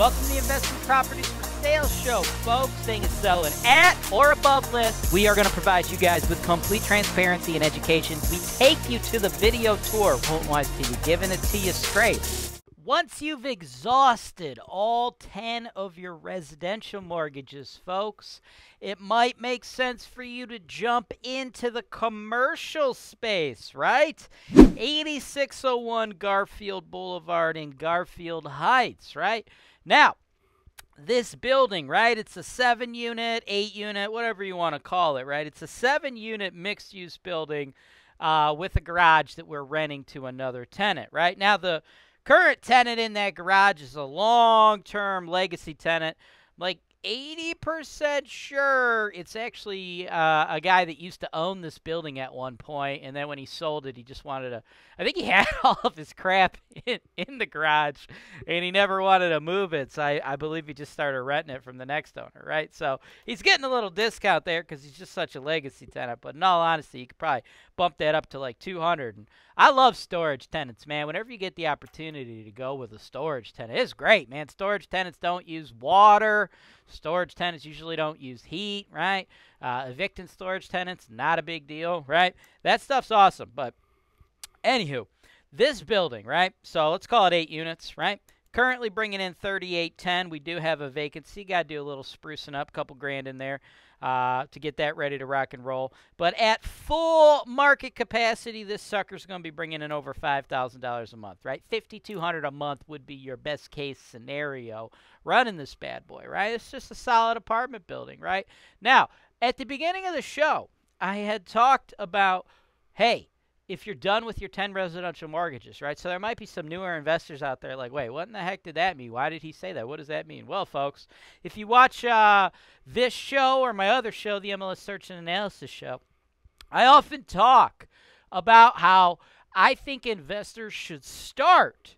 Welcome to the Investment Properties for Sale Show, folks. Saying it's selling at or above list. We are going to provide you guys with complete transparency and education. We take you to the video tour, Won't Wise you, giving it to you straight. Once you've exhausted all 10 of your residential mortgages, folks, it might make sense for you to jump into the commercial space, right? 8601 Garfield Boulevard in Garfield Heights, right? Now, this building, right? It's a seven unit, eight unit, whatever you want to call it, right? It's a seven unit mixed use building uh, with a garage that we're renting to another tenant, right? Now, the current tenant in that garage is a long term legacy tenant. Like, 80% sure it's actually uh, a guy that used to own this building at one point, and then when he sold it, he just wanted to. I think he had all of his crap in, in the garage, and he never wanted to move it. So I, I believe he just started renting it from the next owner, right? So he's getting a little discount there because he's just such a legacy tenant. But in all honesty, you could probably bump that up to like 200. And I love storage tenants, man. Whenever you get the opportunity to go with a storage tenant, it's great, man. Storage tenants don't use water. Storage tenants usually don't use heat, right? Uh, evicting storage tenants, not a big deal, right? That stuff's awesome. But anywho, this building, right? So let's call it eight units, right? Currently bringing in 3810. We do have a vacancy. Got to do a little sprucing up, couple grand in there uh, to get that ready to rock and roll. But at full market capacity, this sucker's going to be bringing in over $5,000 a month, right? 5200 a month would be your best case scenario running this bad boy, right? It's just a solid apartment building, right? Now, at the beginning of the show, I had talked about, hey, if you're done with your 10 residential mortgages, right? So there might be some newer investors out there like, wait, what in the heck did that mean? Why did he say that? What does that mean? Well, folks, if you watch uh, this show or my other show, the MLS Search and Analysis Show, I often talk about how I think investors should start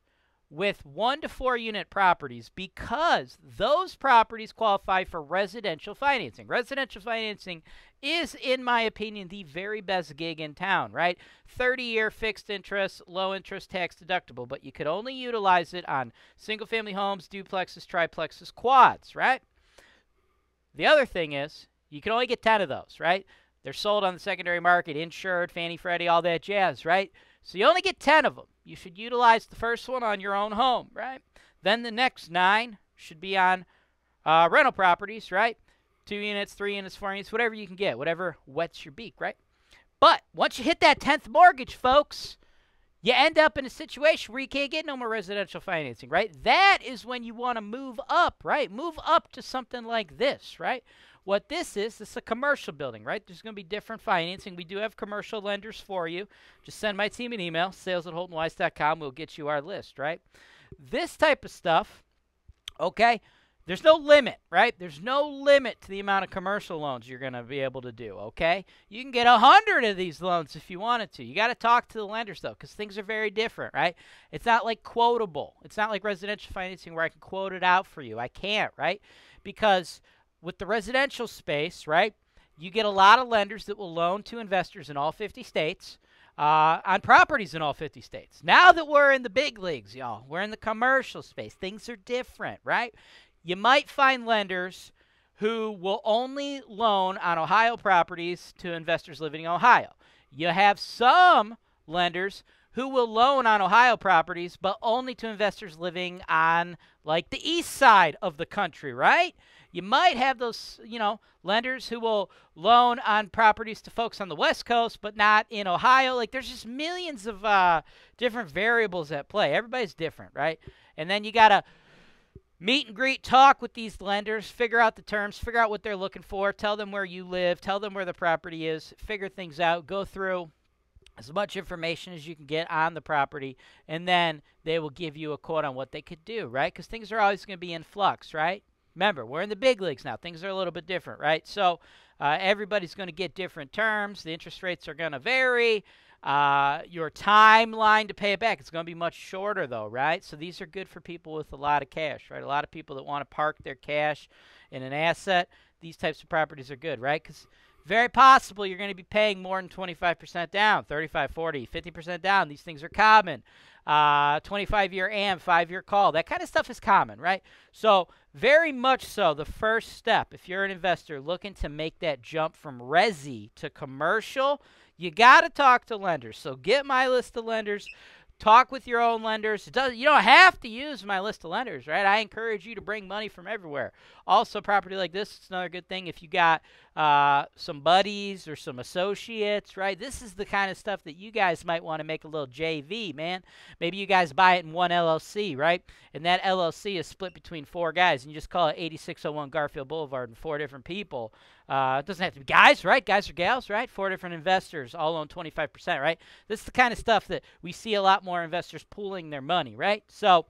with one to four unit properties because those properties qualify for residential financing. Residential financing is, in my opinion, the very best gig in town, right? 30 year fixed interest, low interest, tax deductible, but you could only utilize it on single family homes, duplexes, triplexes, quads, right? The other thing is you can only get 10 of those, right? They're sold on the secondary market, insured, Fannie, Freddie, all that jazz, right? So you only get 10 of them. You should utilize the first one on your own home, right? Then the next nine should be on uh, rental properties, right? Two units, three units, four units, whatever you can get, whatever wets your beak, right? But once you hit that 10th mortgage, folks, you end up in a situation where you can't get no more residential financing, right? That is when you want to move up, right? Move up to something like this, right? What this is, this is a commercial building, right? There's going to be different financing. We do have commercial lenders for you. Just send my team an email, sales at holtonwise.com. We'll get you our list, right? This type of stuff, okay, there's no limit, right? There's no limit to the amount of commercial loans you're going to be able to do, okay? You can get a 100 of these loans if you wanted to. You got to talk to the lenders, though, because things are very different, right? It's not like quotable. It's not like residential financing where I can quote it out for you. I can't, right? Because – with the residential space, right, you get a lot of lenders that will loan to investors in all 50 states uh, on properties in all 50 states. Now that we're in the big leagues, y'all, we're in the commercial space. Things are different, right? You might find lenders who will only loan on Ohio properties to investors living in Ohio. You have some lenders who will loan on Ohio properties, but only to investors living on like the east side of the country, right? You might have those, you know, lenders who will loan on properties to folks on the West Coast, but not in Ohio. Like, there's just millions of uh, different variables at play. Everybody's different, right? And then you got to meet and greet, talk with these lenders, figure out the terms, figure out what they're looking for, tell them where you live, tell them where the property is, figure things out, go through as much information as you can get on the property, and then they will give you a quote on what they could do, right? Because things are always going to be in flux, right? Remember, we're in the big leagues now. Things are a little bit different, right? So uh, everybody's going to get different terms. The interest rates are going to vary. Uh, your timeline to pay it back, it's going to be much shorter, though, right? So these are good for people with a lot of cash, right? A lot of people that want to park their cash in an asset. These types of properties are good, right? Because very possible you're going to be paying more than 25% down, 35, 40, 50% down. These things are common. Uh, 25 year and 5 year call. That kind of stuff is common, right? So, very much so, the first step, if you're an investor looking to make that jump from resi to commercial, you got to talk to lenders. So, get my list of lenders. Talk with your own lenders. Does, you don't have to use my list of lenders, right? I encourage you to bring money from everywhere. Also, property like this is another good thing if you got uh, some buddies or some associates, right? This is the kind of stuff that you guys might want to make a little JV, man. Maybe you guys buy it in one LLC, right? And that LLC is split between four guys, and you just call it 8601 Garfield Boulevard and four different people. Uh, it doesn't have to be guys, right? Guys or gals, right? Four different investors all own 25%, right? This is the kind of stuff that we see a lot more investors pooling their money, right? So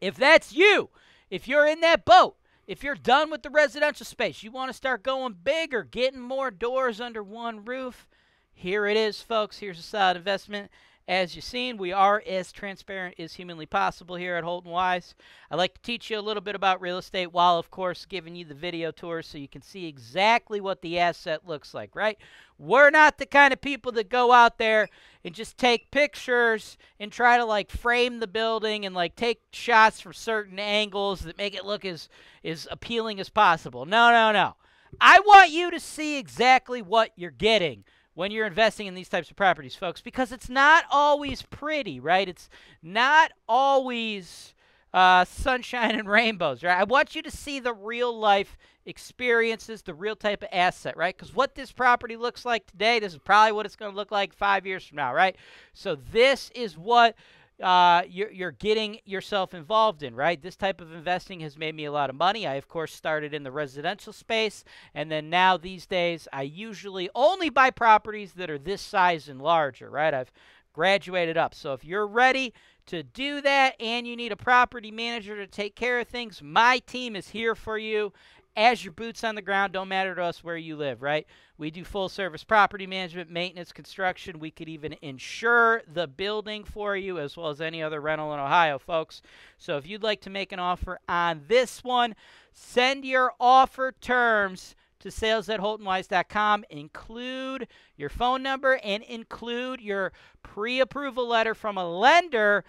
if that's you, if you're in that boat, if you're done with the residential space, you want to start going bigger, getting more doors under one roof, here it is, folks. Here's a solid investment. As you've seen, we are as transparent as humanly possible here at Holton Wise. I like to teach you a little bit about real estate while, of course, giving you the video tour so you can see exactly what the asset looks like, right? We're not the kind of people that go out there and just take pictures and try to like frame the building and like take shots from certain angles that make it look as as appealing as possible. No, no, no. I want you to see exactly what you're getting when you're investing in these types of properties, folks, because it's not always pretty, right? It's not always uh, sunshine and rainbows, right? I want you to see the real life experiences, the real type of asset, right? Because what this property looks like today, this is probably what it's going to look like five years from now, right? So this is what uh, you're, you're getting yourself involved in, right? This type of investing has made me a lot of money. I, of course, started in the residential space. And then now these days, I usually only buy properties that are this size and larger, right? I've graduated up. So if you're ready to do that and you need a property manager to take care of things, my team is here for you as your boots on the ground. Don't matter to us where you live, right? We do full service property management, maintenance, construction. We could even insure the building for you as well as any other rental in Ohio, folks. So if you'd like to make an offer on this one, send your offer terms to sales at holtonwise.com. Include your phone number and include your pre approval letter from a lender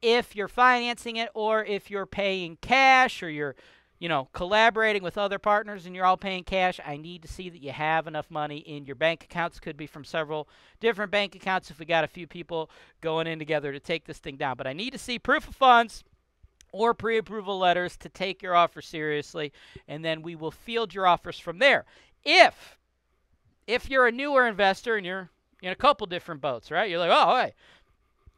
if you're financing it or if you're paying cash or you're you know, collaborating with other partners and you're all paying cash, I need to see that you have enough money in your bank accounts. Could be from several different bank accounts if we got a few people going in together to take this thing down. But I need to see proof of funds or pre approval letters to take your offer seriously, and then we will field your offers from there. If if you're a newer investor and you're in a couple different boats, right? You're like, oh, hey,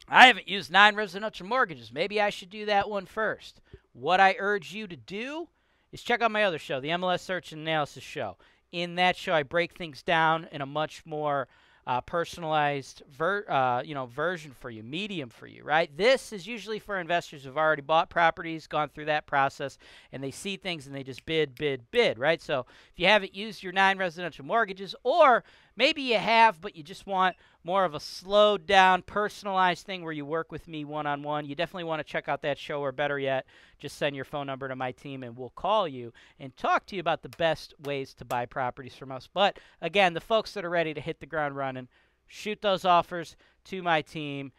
I haven't used nine residential mortgages. Maybe I should do that one first. What I urge you to do is check out my other show, the MLS Search and Analysis Show. In that show, I break things down in a much more uh, personalized ver- uh, you know version for you, medium for you, right? This is usually for investors who've already bought properties, gone through that process, and they see things and they just bid, bid, bid, right? So if you haven't used your nine residential mortgages, or Maybe you have, but you just want more of a slowed down, personalized thing where you work with me one on one. You definitely want to check out that show, or better yet, just send your phone number to my team and we'll call you and talk to you about the best ways to buy properties from us. But again, the folks that are ready to hit the ground running, shoot those offers to my team.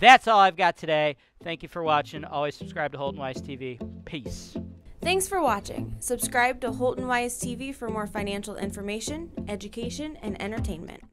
That's all I've got today. Thank you for watching. Always subscribe to Holden Wise TV. Peace. Thanks for watching. Subscribe to Holton Wise TV for more financial information, education, and entertainment.